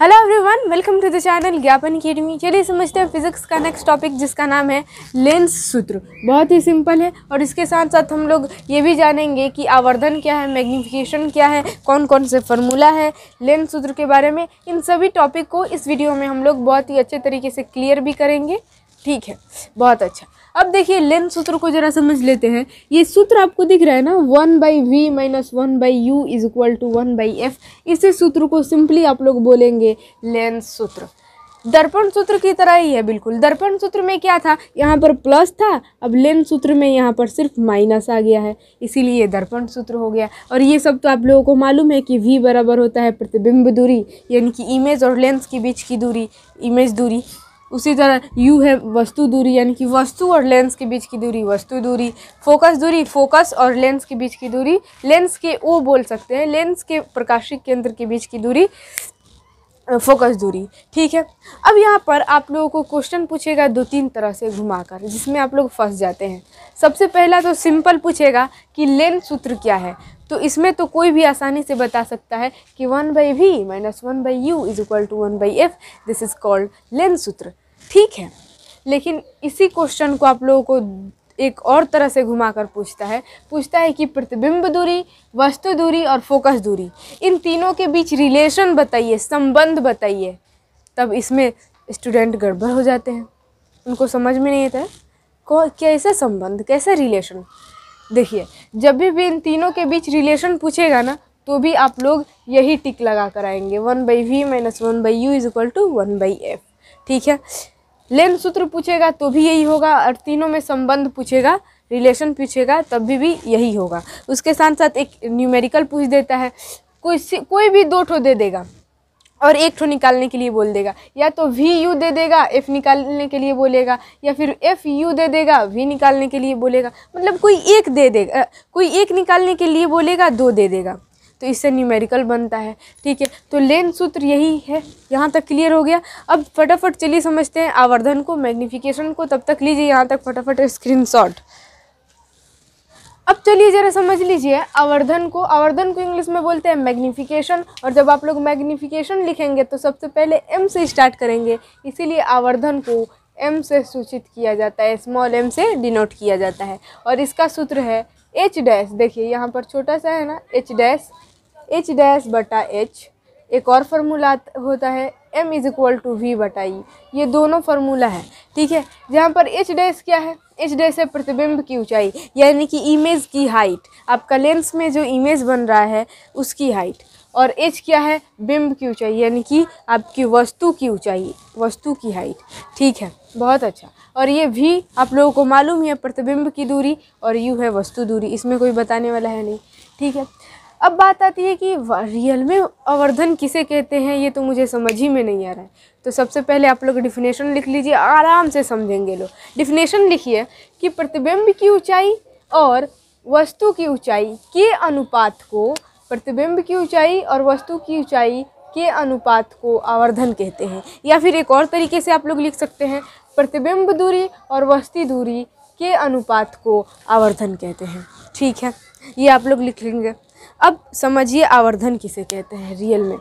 hello everyone welcome to the channel Gyapan Academy चलिए समझते हैं फिजिक्स का नेक्स्ट टॉपिक जिसका नाम है लेंस सूत्र बहुत ही सिंपल है और इसके साथ साथ हम लोग ये भी जानेंगे कि आवर्धन क्या है मैग्निफिकेशन क्या है कौन कौन से फार्मूला है लेंस सूत्र के बारे में इन सभी टॉपिक को इस वीडियो में हम लोग बहुत ही अच्छे तरीके से क्लियर भी करेंगे ठीक है बहुत अच्छा अब देखिए लेंथ सूत्र को जरा समझ लेते हैं ये सूत्र आपको दिख रहा है ना one by v minus one by u is equal to one by f इसी सूत्र को सिंपली आप लोग बोलेंगे लेंथ सूत्र दर्पण सूत्र की तरह ही है बिल्कुल दर्पण सूत्र में क्या था यहाँ पर प्लस था अब लेंथ सूत्र में यहाँ पर सिर्फ माइनस आ गया है इसीलिए दर्पण सूत्र हो गया और ये सब तो आप लोगों को मालूम है कि वी बराबर होता है प्रतिबिंब दूरी यानी कि इमेज और लेंस के बीच की दूरी इमेज दूरी उसी तरह यू है वस्तु दूरी यानी कि वस्तु और लेंस के बीच की दूरी वस्तु दूरी फोकस दूरी फोकस और लेंस के बीच की दूरी लेंस के ओ बोल सकते हैं लेंस के प्रकाशिक केंद्र के बीच की दूरी फोकस दूरी ठीक है अब यहाँ पर आप लोगों को क्वेश्चन पूछेगा दो तीन तरह से घुमाकर जिसमें आप लोग फंस जाते हैं सबसे पहला तो सिंपल पूछेगा कि लेन सूत्र क्या है तो इसमें तो कोई भी आसानी से बता सकता है कि one by v minus one by u is equal to one by f this is called lens सूत्र ठीक है लेकिन इसी क्वेश्चन को आप लोगों को एक और तरह से घुमाकर पूछता है पूछता है कि प्रतिबिंब दूरी वस्तु दूरी और फोकस दूरी इन तीनों के बीच रिलेशन बताइए संबंध बताइए तब इसमें स्टूडेंट गड़बड़ हो जाते हैं उनको समझ में नहीं आता कौ कैसे संबंध कैसे रिलेशन देखिए जब भी भी इन तीनों के बीच रिलेशन पूछेगा ना तो भी आप लोग यही टिक लगा कर आएंगे one by v minus one by u is equal to one by f ठीक है लेन सूत्र पूछेगा तो भी यही होगा और तीनों में संबंध पूछेगा रिलेशन पूछेगा तब भी, भी यही होगा उसके साथ साथ एक न्यूमेरिकल पूछ देता है कोई कोई भी दो ठो दे देगा और एक ठो निकालने के लिए बोल देगा या तो वी यू दे देगा एफ निकालने के लिए बोलेगा या फिर एफ यू दे देगा वी निकालने के लिए बोलेगा मतलब कोई एक दे देगा कोई एक निकालने के लिए बोलेगा दो दे देगा तो इससे न्यूमेरिकल बनता है ठीक है तो लेन सूत्र यही है यहाँ तक क्लियर हो गया अब फटाफट चलिए समझते हैं आवर्धन को मैग्निफिकेशन को तब तक लीजिए यहाँ तक फटाफट स्क्रीन अब चलिए जरा समझ लीजिए आवर्धन को आवर्धन को इंग्लिश में बोलते हैं मैग्निफिकेशन और जब आप लोग मैग्निफिकेशन लिखेंगे तो सबसे पहले एम से स्टार्ट करेंगे इसीलिए आवर्धन को एम से सूचित किया जाता है स्मॉल एम से डिनोट किया जाता है और इसका सूत्र है एच डैश देखिए यहाँ पर छोटा सा है ना एच डैश एच डैश बटा एच एक और फार्मूला होता है m is equal to v बटा ई e, ये दोनों फार्मूला है ठीक है जहाँ पर एच डैश क्या है एच डैश है प्रतिबिंब की ऊंचाई यानी कि इमेज की हाइट आपका लेंस में जो इमेज बन रहा है उसकी हाइट और एच क्या है बिंब की ऊंचाई यानी कि आपकी वस्तु की ऊंचाई वस्तु की हाइट ठीक है बहुत अच्छा और ये भी आप लोगों को मालूम ही है प्रतिबिंब की दूरी और यू है वस्तु दूरी इसमें कोई बताने वाला है नहीं ठीक है अब बात आती है कि रियल में आवर्धन किसे कहते हैं ये तो मुझे समझ ही में नहीं आ रहा है तो सबसे पहले आप लोग डिफिनेशन लिख लीजिए आराम से समझेंगे लोग डिफिनेशन लिखिए कि प्रतिबिंब की ऊंचाई और वस्तु की ऊंचाई के अनुपात को प्रतिबिंब की ऊंचाई और वस्तु की ऊंचाई के अनुपात को आवर्धन कहते हैं या फिर एक और तरीके से आप लोग लिख सकते हैं प्रतिबिंब दूरी और वस्ती दूरी के अनुपात को आवर्धन कहते हैं ठीक है ये आप लोग लिख लेंगे अब समझिए आवर्धन किसे कहते हैं रियल में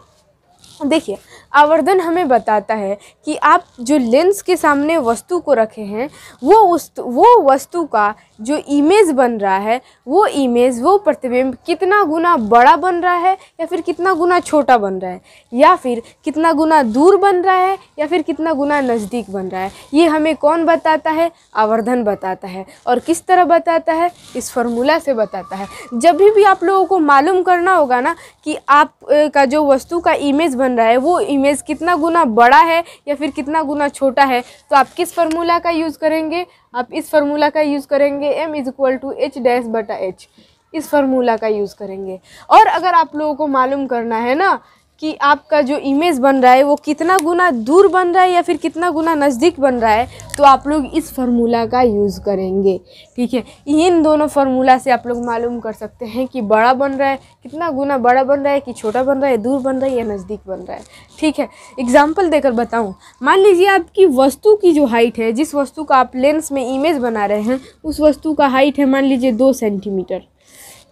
देखिए आवर्धन हमें बताता है कि आप जो लेंस के सामने वस्तु को रखे हैं वो उस वो वस्तु का जो इमेज बन रहा है वो इमेज वो प्रतिबिंब कितना गुना बड़ा बन रहा है या फिर कितना गुना छोटा बन रहा है या फिर कितना गुना दूर बन रहा है या फिर कितना गुना नज़दीक बन रहा है ये हमें कौन बताता है आवर्धन बताता है और किस तरह बताता है इस फॉर्मूला से बताता है जब भी, आप लोगों को मालूम करना होगा ना कि आप का जो वस्तु का इमेज बन रहा है वो इमेज इमेज कितना गुना बड़ा है या फिर कितना गुना छोटा है तो आप किस फार्मूला का यूज़ करेंगे आप इस फार्मूला का यूज़ करेंगे m is equal to h dash बटा एच इस फार्मूला का यूज़ करेंगे और अगर आप लोगों को मालूम करना है ना कि आपका जो इमेज बन रहा है वो कितना गुना दूर बन रहा है या फिर कितना गुना नज़दीक बन रहा है तो आप लोग इस फार्मूला का यूज़ करेंगे ठीक है इन दोनों फार्मूला से आप लोग मालूम कर सकते हैं कि बड़ा बन रहा है कितना गुना बड़ा बन रहा है कि छोटा बन रहा है दूर बन रहा है या नज़दीक बन रहा है ठीक है एग्जाम्पल देकर बताऊँ मान लीजिए आपकी वस्तु की जो हाइट है जिस वस्तु का आप लेंस में इमेज बना रहे हैं उस वस्तु का हाइट है मान लीजिए दो सेंटीमीटर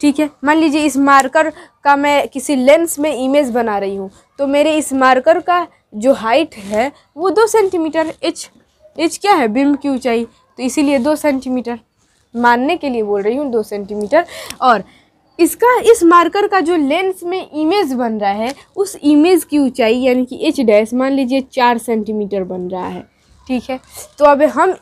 ठीक है मान लीजिए इस मार्कर का मैं किसी लेंस में इमेज बना रही हूँ तो मेरे इस मार्कर का जो हाइट है वो दो सेंटीमीटर एच एच क्या है बिम की ऊंचाई तो इसीलिए दो सेंटीमीटर मानने के लिए बोल रही हूँ दो सेंटीमीटर और इसका इस मार्कर का जो लेंस में इमेज बन रहा है उस इमेज की ऊंचाई यानी कि एच डैश मान लीजिए चार सेंटीमीटर बन रहा है ठीक है तो अब हम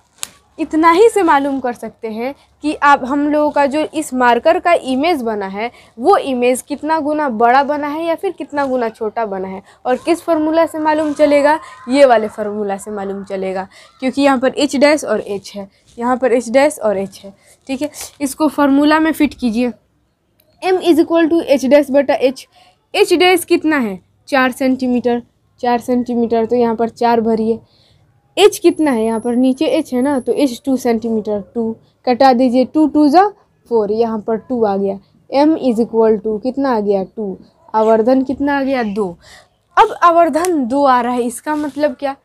इतना ही से मालूम कर सकते हैं कि आप हम लोगों का जो इस मार्कर का इमेज बना है वो इमेज कितना गुना बड़ा बना है या फिर कितना गुना छोटा बना है और किस फार्मूला से मालूम चलेगा ये वाले फार्मूला से मालूम चलेगा क्योंकि यहाँ पर एच डैश और एच है यहाँ पर एच डैश और एच है ठीक है इसको फार्मूला में फिट कीजिए m is equal to h dash बटा एच एच डैश कितना है चार सेंटीमीटर चार सेंटीमीटर तो यहाँ पर चार भरिए एच कितना है यहाँ पर नीचे एच है ना तो एच टू सेंटीमीटर टू कटा दीजिए टू टू ज़ा फोर यहाँ पर टू आ गया एम इज इक्वल टू कितना आ गया टू आवर्धन कितना आ गया दो अब आवर्धन दो आ रहा है इसका मतलब क्या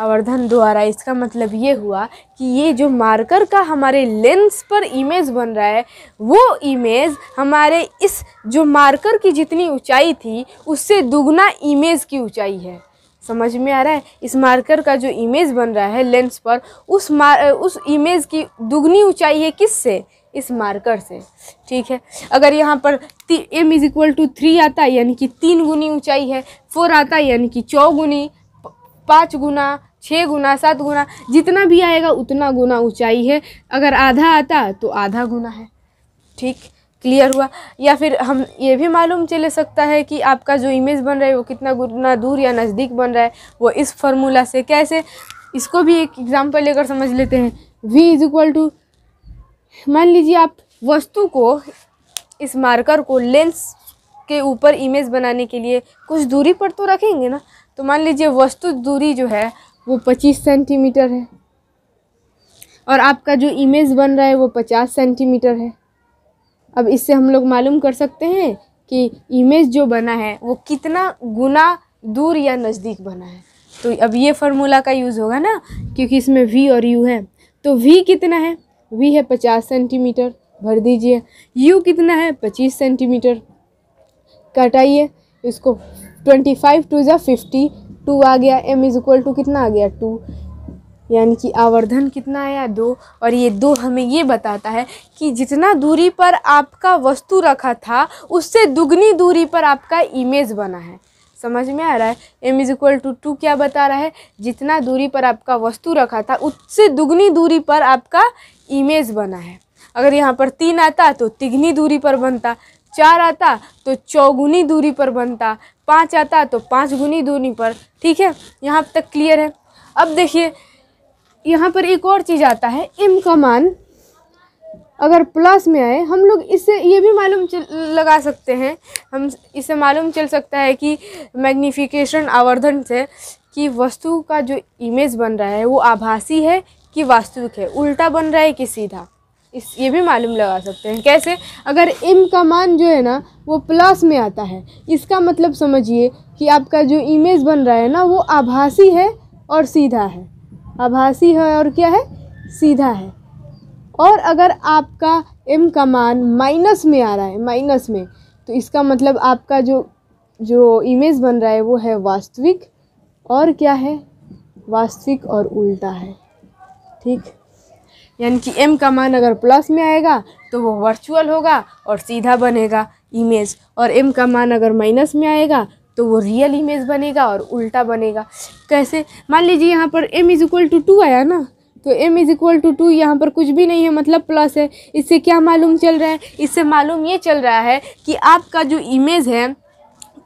आवर्धन दो आ रहा है इसका मतलब ये हुआ कि ये जो मार्कर का हमारे लेंस पर इमेज बन रहा है वो इमेज हमारे इस जो मार्कर की जितनी ऊंचाई थी उससे दुगना इमेज की ऊंचाई है समझ में आ रहा है इस मार्कर का जो इमेज बन रहा है लेंस पर उस मार उस इमेज की दुगनी ऊंचाई है किस से इस मार्कर से ठीक है अगर यहाँ पर m is equal to three आता है यानी कि तीन गुनी ऊंचाई है फोर आता है यानी कि चौगुनी पाँच गुना छः गुना सात गुना जितना भी आएगा उतना गुना ऊंचाई है अगर आधा आता तो आधा गुना है ठीक क्लियर हुआ या फिर हम ये भी मालूम चले सकता है कि आपका जो इमेज बन रहा है वो कितना गुना दूर या नज़दीक बन रहा है वो इस फार्मूला से कैसे इसको भी एक एग्ज़ाम्पल लेकर समझ लेते हैं वी इज इक्वल टू मान लीजिए आप वस्तु को इस मार्कर को लेंस के ऊपर इमेज बनाने के लिए कुछ दूरी पर तो रखेंगे ना तो मान लीजिए वस्तु दूरी जो है वो पच्चीस सेंटीमीटर है और आपका जो इमेज बन रहा है वो पचास सेंटीमीटर है अब इससे हम लोग मालूम कर सकते हैं कि इमेज जो बना है वो कितना गुना दूर या नज़दीक बना है तो अब ये फार्मूला का यूज़ होगा ना क्योंकि इसमें वी और यू है तो वी कितना है वी है पचास सेंटीमीटर भर दीजिए यू कितना है पच्चीस सेंटीमीटर कटाइए इसको ट्वेंटी फाइव टू ज़ा फिफ्टी टू आ गया एम इज़ इक्वल टू कितना आ गया टू यानी कि आवर्धन कितना आया दो और ये दो हमें ये बताता है कि जितना दूरी पर आपका वस्तु रखा था उससे दुगनी दूरी पर आपका इमेज बना है समझ में आ रहा है m is equal to two क्या बता रहा है जितना दूरी पर आपका वस्तु रखा था उससे दुगनी दूरी पर आपका इमेज बना है अगर यहाँ पर तीन आता तो तिगनी दूरी पर बनता चार आता तो चौगुनी दूरी पर बनता पाँच आता तो पाँच गुनी दूरी पर ठीक है यहाँ तक क्लियर है अब देखिए यहाँ पर एक और चीज़ आता है m का मान अगर प्लस में आए हम लोग इससे ये भी मालूम लगा सकते हैं हम इससे मालूम चल सकता है कि मैग्नीफिकेशन आवर्धन से कि वस्तु का जो इमेज बन रहा है वो आभासी है कि वास्तविक है उल्टा बन रहा है कि सीधा इस ये भी मालूम लगा सकते हैं कैसे अगर एम का मान जो है ना वो प्लस में आता है इसका मतलब समझिए कि आपका जो इमेज बन रहा है ना वो आभासी है और सीधा है आभासी है और क्या है सीधा है और अगर आपका एम का मान माइनस में आ रहा है माइनस में तो इसका मतलब आपका जो जो इमेज बन रहा है वो है वास्तविक और क्या है वास्तविक और उल्टा है ठीक यानी कि एम का मान अगर प्लस में आएगा तो वो वर्चुअल होगा और सीधा बनेगा इमेज और एम का मान अगर माइनस में आएगा तो वो रियल इमेज बनेगा और उल्टा बनेगा कैसे मान लीजिए यहाँ पर m is equal to two आया ना तो m is equal to two यहाँ पर कुछ भी नहीं है मतलब प्लस है इससे क्या मालूम चल रहा है इससे मालूम ये चल रहा है कि आपका जो इमेज है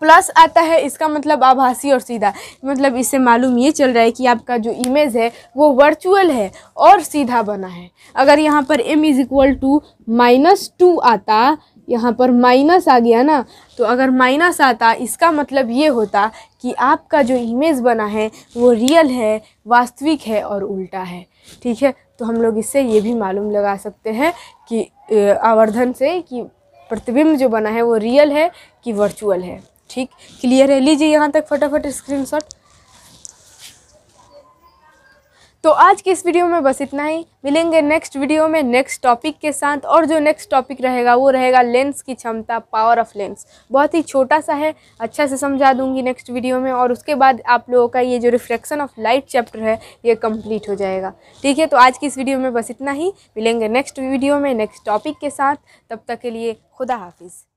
प्लस आता है इसका मतलब आभासी और सीधा मतलब इससे मालूम ये चल रहा है कि आपका जो इमेज है वो वर्चुअल है और सीधा बना है अगर यहाँ पर m is equal to minus two आता यहाँ पर माइनस आ गया ना तो अगर माइनस आता इसका मतलब ये होता कि आपका जो इमेज बना है वो रियल है वास्तविक है और उल्टा है ठीक है तो हम लोग इससे ये भी मालूम लगा सकते हैं कि आवर्धन से कि प्रतिबिंब जो बना है वो रियल है कि वर्चुअल है ठीक क्लियर है लीजिए यहाँ तक फटाफट स्क्रीनशॉट तो आज के इस वीडियो में बस इतना ही मिलेंगे नेक्स्ट वीडियो में नेक्स्ट टॉपिक के साथ और जो नेक्स्ट टॉपिक रहेगा वो रहेगा लेंस की क्षमता पावर ऑफ लेंस बहुत ही छोटा सा है अच्छा से समझा दूंगी नेक्स्ट वीडियो में और उसके बाद आप लोगों का ये जो रिफ्लेक्शन ऑफ लाइट चैप्टर है ये कम्प्लीट हो जाएगा ठीक है तो आज की इस वीडियो में बस इतना ही मिलेंगे नेक्स्ट वीडियो में नेक्स्ट टॉपिक के साथ तब तक के लिए खुदा हाफिज़